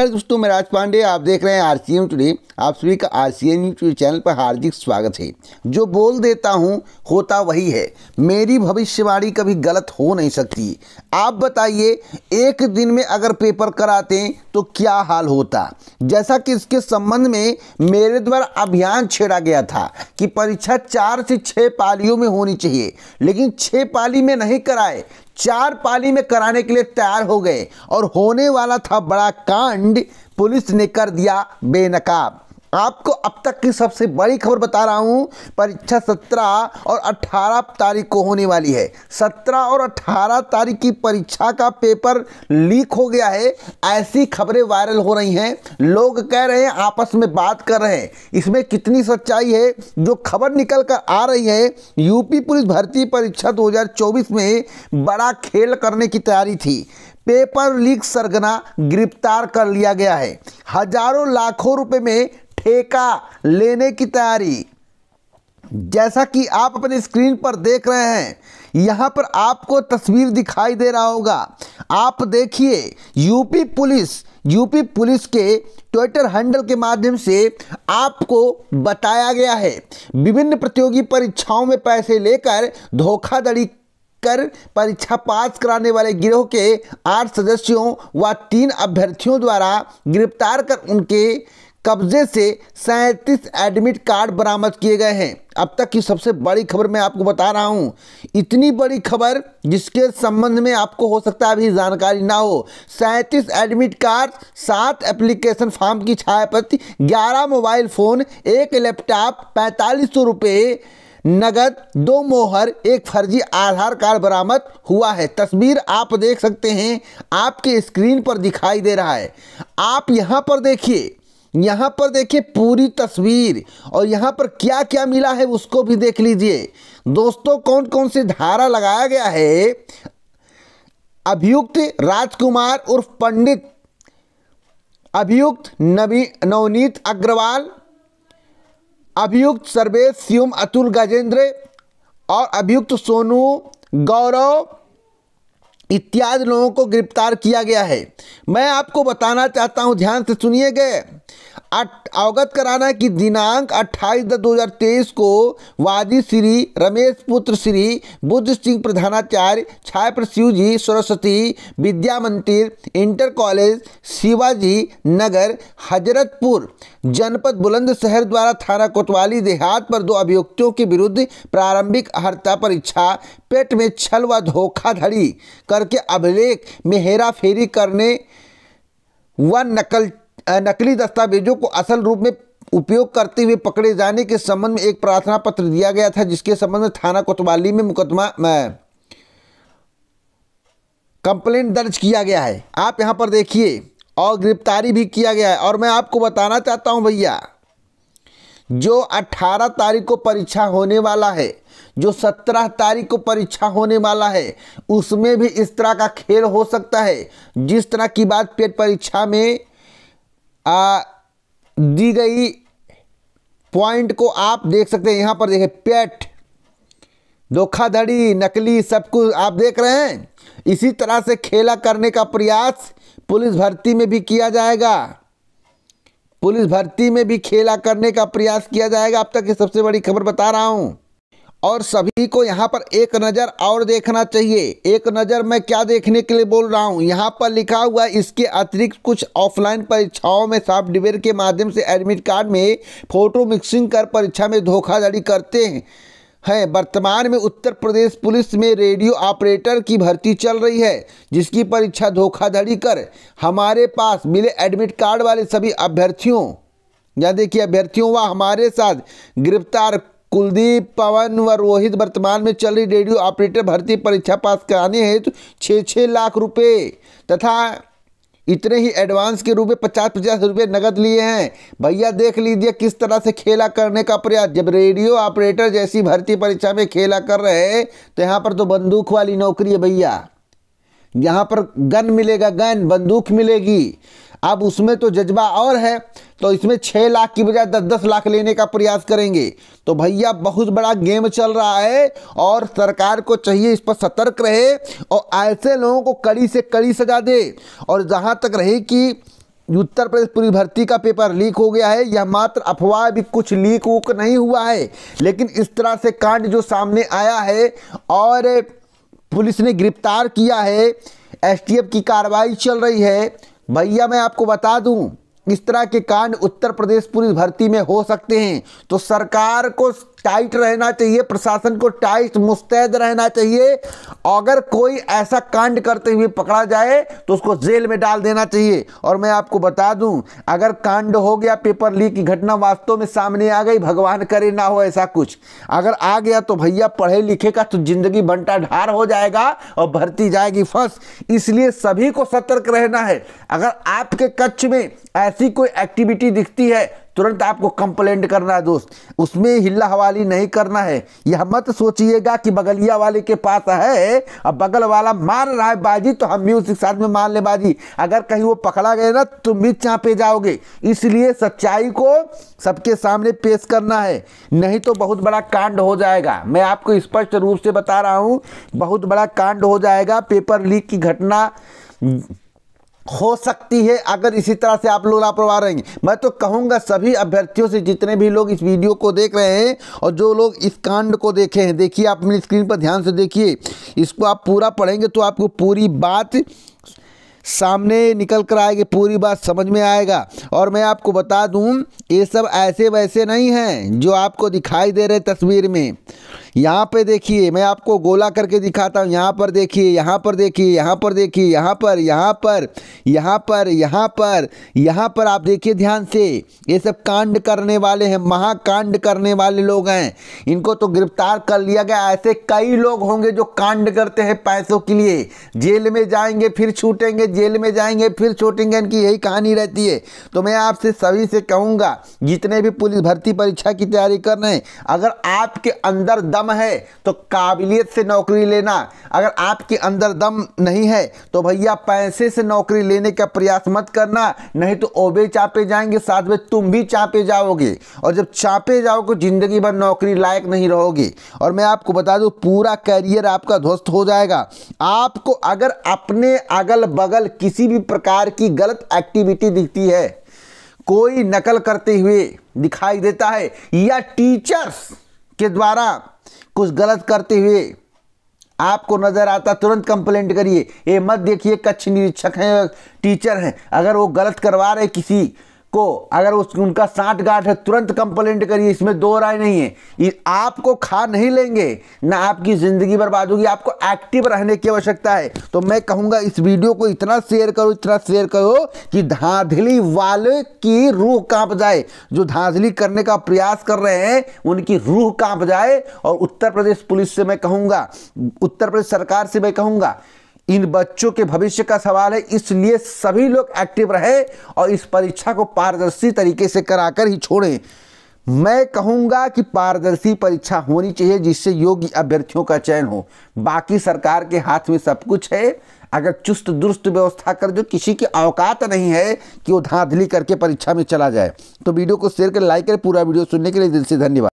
hello दोस्तों मैं राज पांडे आप देख रहे हैं आर सी टुडे आप सभी का आर सी एम चैनल पर हार्दिक स्वागत है जो बोल देता हूँ होता वही है मेरी भविष्यवाणी कभी गलत हो नहीं सकती आप बताइए एक दिन में अगर पेपर कराते तो क्या हाल होता जैसा कि इसके संबंध में मेरे द्वारा अभियान छेड़ा गया था कि परीक्षा चार से छः पालियों में होनी चाहिए लेकिन छः पाली में नहीं कराए चार पाली में कराने के लिए तैयार हो गए और होने वाला था बड़ा कांड पुलिस ने कर दिया बेनकाब आपको अब तक की सबसे बड़ी खबर बता रहा हूँ परीक्षा 17 और 18 तारीख को होने वाली है 17 और 18 तारीख की परीक्षा का पेपर लीक हो गया है ऐसी खबरें वायरल हो रही हैं लोग कह रहे हैं आपस में बात कर रहे हैं इसमें कितनी सच्चाई है जो खबर निकल कर आ रही है यूपी पुलिस भर्ती परीक्षा 2024 में बड़ा खेल करने की तैयारी थी पेपर लीक सरगना गिरफ्तार कर लिया गया है हजारों लाखों रुपए में ठेका लेने की तैयारी जैसा कि आप अपने स्क्रीन पर देख रहे हैं यहाँ पर आपको तस्वीर दिखाई दे रहा होगा आप देखिए यूपी पुलिस यूपी पुलिस के ट्विटर हैंडल के माध्यम से आपको बताया गया है विभिन्न प्रतियोगी परीक्षाओं में पैसे लेकर धोखाधड़ी कर परीक्षा पास कराने वाले गिरोह के आठ सदस्यों व तीन अभ्यर्थियों द्वारा गिरफ्तार कर उनके कब्जे से सैंतीस एडमिट कार्ड बरामद किए गए हैं अब तक की सबसे बड़ी खबर मैं आपको बता रहा हूँ इतनी बड़ी खबर जिसके संबंध में आपको हो सकता है अभी जानकारी ना हो सैंतीस एडमिट कार्ड सात एप्लीकेशन फॉर्म की छायापति ग्यारह मोबाइल फ़ोन एक लैपटॉप पैंतालीस सौ रुपये नगद दो मोहर एक फर्जी आधार कार्ड बरामद हुआ है तस्वीर आप देख सकते हैं आपके स्क्रीन पर दिखाई दे रहा है आप यहाँ पर देखिए यहाँ पर देखिए पूरी तस्वीर और यहाँ पर क्या क्या मिला है उसको भी देख लीजिए दोस्तों कौन कौन सी धारा लगाया गया है अभियुक्त राजकुमार उर्फ पंडित अभियुक्त नवी नवनीत अग्रवाल अभियुक्त सर्वेश सियम अतुल गजेंद्र और अभियुक्त सोनू गौरव इत्यादि लोगों को गिरफ्तार किया गया है मैं आपको बताना चाहता हूं ध्यान से सुनिए गए अवगत कराना कि दिनांक 28 दस 2023 को वादी श्री रमेश पुत्र श्री बुद्ध सिंह प्रधानाचार्य छाय शिव जी सरस्वती विद्या मंदिर इंटर कॉलेज शिवाजी नगर हजरतपुर जनपद बुलंदशहर द्वारा थाना कोतवाली देहात पर दो अभियुक्तों के विरुद्ध प्रारंभिक अहर्ता परीक्षा पेट में छल व धोखाधड़ी करके अभिलेख में हेराफेरी करने व नकल नकली दस्तावेजों को असल रूप में उपयोग करते हुए पकड़े जाने के संबंध में एक प्रार्थना पत्र दिया गया था जिसके संबंध में थाना कोतवाली में मुकदमा कंप्लेंट दर्ज किया गया है आप यहां पर देखिए और गिरफ्तारी भी किया गया है और मैं आपको बताना चाहता हूं भैया जो 18 तारीख को परीक्षा होने वाला है जो 17 तारीख को परीक्षा होने वाला है उसमें भी इस तरह का खेल हो सकता है जिस तरह की बात पेट परीक्षा में आ, दी गई पॉइंट को आप देख सकते हैं यहां पर देखें पेट धोखाधड़ी नकली सब कुछ आप देख रहे हैं इसी तरह से खेला करने का प्रयास पुलिस भर्ती में भी किया जाएगा पुलिस भर्ती में भी खेला करने का प्रयास किया जाएगा अब तक ये सबसे बड़ी खबर बता रहा हूं और सभी को यहाँ पर एक नज़र और देखना चाहिए एक नज़र मैं क्या देखने के लिए बोल रहा हूँ यहाँ पर लिखा हुआ इसके अतिरिक्त कुछ ऑफलाइन परीक्षाओं में सॉफ्टवेयर के माध्यम से एडमिट कार्ड में फ़ोटो मिक्सिंग कर परीक्षा में धोखाधड़ी करते हैं है वर्तमान में उत्तर प्रदेश पुलिस में रेडियो ऑपरेटर की भर्ती चल रही है जिसकी परीक्षा धोखाधड़ी कर हमारे पास मिले एडमिट कार्ड वाले सभी अभ्यर्थियों या देखिए अभ्यर्थियों व हमारे साथ गिरफ्तार कुलदीप पवन व रोहित वर्तमान में चल रही रेडियो ऑपरेटर भर्ती परीक्षा पास कराने हेतु छः छः लाख रुपए तथा इतने ही एडवांस के रूप में पचास पचास रुपये नकद लिए हैं भैया देख लीजिए किस तरह से खेला करने का प्रयास जब रेडियो ऑपरेटर जैसी भर्ती परीक्षा में खेला कर रहे हैं तो यहाँ पर तो बंदूक वाली नौकरी है भैया यहाँ पर गन मिलेगा गन बंदूक मिलेगी अब उसमें तो जज्बा और है तो इसमें छः लाख की बजाय दस दस लाख लेने का प्रयास करेंगे तो भैया बहुत बड़ा गेम चल रहा है और सरकार को चाहिए इस पर सतर्क रहे और ऐसे लोगों को कड़ी से कड़ी सजा दे और जहाँ तक रहे कि उत्तर प्रदेश पूरी भर्ती का पेपर लीक हो गया है यह मात्र अफवाह भी कुछ लीक वूक नहीं हुआ है लेकिन इस तरह से कांड जो सामने आया है और पुलिस ने गिरफ्तार किया है एसटीएफ की कार्रवाई चल रही है भैया मैं आपको बता दूं इस तरह के कांड उत्तर प्रदेश पुलिस भर्ती में हो सकते हैं तो सरकार को टाइट रहना चाहिए प्रशासन को टाइट मुस्तैद रहना चाहिए अगर कोई ऐसा कांड करते हुए पकड़ा जाए तो उसको जेल में डाल देना चाहिए और मैं आपको बता दूं अगर कांड हो गया पेपर लीक की घटना वास्तव में सामने आ गई भगवान करे ना हो ऐसा कुछ अगर आ गया तो भैया पढ़े लिखे का तो जिंदगी बंटा ढार हो जाएगा और भर्ती जाएगी फंस इसलिए सभी को सतर्क रहना है अगर आपके कक्ष में ऐसी कोई एक्टिविटी दिखती है तुरंत आपको कंप्लेंट करना है दोस्त उसमें हिला हवाली नहीं करना है यह मत सोचिएगा कि बगलिया वाले के पास है अब बगल वाला मार रहा है बाजी तो हम भी उसके साथ में मार ले बाजी अगर कहीं वो पकड़ा गया ना तुम तो भी चाँपे जाओगे इसलिए सच्चाई को सबके सामने पेश करना है नहीं तो बहुत बड़ा कांड हो जाएगा मैं आपको स्पष्ट रूप से बता रहा हूँ बहुत बड़ा कांड हो जाएगा पेपर लीक की घटना हो सकती है अगर इसी तरह से आप लोग लापरवाह रहेंगे मैं तो कहूँगा सभी अभ्यर्थियों से जितने भी लोग इस वीडियो को देख रहे हैं और जो लोग इस कांड को देखे हैं देखिए आप मेरी स्क्रीन पर ध्यान से देखिए इसको आप पूरा पढ़ेंगे तो आपको पूरी बात सामने निकल कर आएगी पूरी बात समझ में आएगा और मैं आपको बता दूं ये सब ऐसे वैसे नहीं हैं जो आपको दिखाई दे रहे तस्वीर में यहाँ पे देखिए मैं आपको गोला करके दिखाता हूँ यहाँ पर देखिए यहाँ पर देखिए यहाँ पर देखिए यहाँ पर यहाँ पर यहाँ पर यहाँ पर यहाँ पर आप देखिए ध्यान से ये सब कांड करने वाले हैं महाकांड करने वाले लोग हैं इनको तो गिरफ्तार कर लिया गया ऐसे कई लोग होंगे जो कांड करते हैं पैसों के लिए जेल में जाएंगे फिर छूटेंगे जेल में जाएंगे फिर शूटिंग की यही कहानी रहती है तो मैं आपसे सभी से कहूँगा जितने भी पुलिस भर्ती परीक्षा की तैयारी कर रहे हैं अगर आपके अंदर दम है तो काबिलियत से नौकरी लेना अगर आपके अंदर दम नहीं है तो भैया पैसे से नौकरी लेने का प्रयास मत करना नहीं तो ओबे चापे जाएंगे साथ में तुम भी चापे जाओगे और जब चापे जाओगे ज़िंदगी भर नौकरी लायक नहीं रहोगे और मैं आपको बता दूँ पूरा करियर आपका ध्वस्त हो जाएगा आपको अगर अपने अगल बगल नकल किसी भी प्रकार की गलत एक्टिविटी दिखती है कोई नकल करते हुए दिखाई देता है या टीचर्स के द्वारा कुछ गलत करते हुए आपको नज़र आता तुरंत कंप्लेंट करिए ये मत देखिए कच्छ निरीक्षक हैं टीचर हैं अगर वो गलत करवा रहे किसी आपको अगर उस उनका साठ गांठ है तुरंत कंप्लेंट करिए इसमें दो राय नहीं है आपको खा नहीं लेंगे ना आपकी ज़िंदगी बर्बाद होगी आपको एक्टिव रहने की आवश्यकता है तो मैं कहूंगा इस वीडियो को इतना शेयर करो इतना शेयर करो कि धांधली वाले की रूह कांप जाए जो धांधली करने का प्रयास कर रहे हैं उनकी रूह कांप जाए और उत्तर प्रदेश पुलिस से मैं कहूंगा उत्तर प्रदेश सरकार से मैं कहूंगा इन बच्चों के भविष्य का सवाल है इसलिए सभी लोग एक्टिव रहे और इस परीक्षा को पारदर्शी तरीके से कराकर ही छोड़ें मैं कहूंगा कि पारदर्शी परीक्षा होनी चाहिए जिससे योग्य अभ्यर्थियों का चयन हो बाकी सरकार के हाथ में सब कुछ है अगर चुस्त दुरुस्त व्यवस्था कर दो किसी की औकात नहीं है कि वो धांधली करके परीक्षा में चला जाए तो वीडियो को शेयर कर लाइक करें पूरा वीडियो सुनने के लिए दिल से धन्यवाद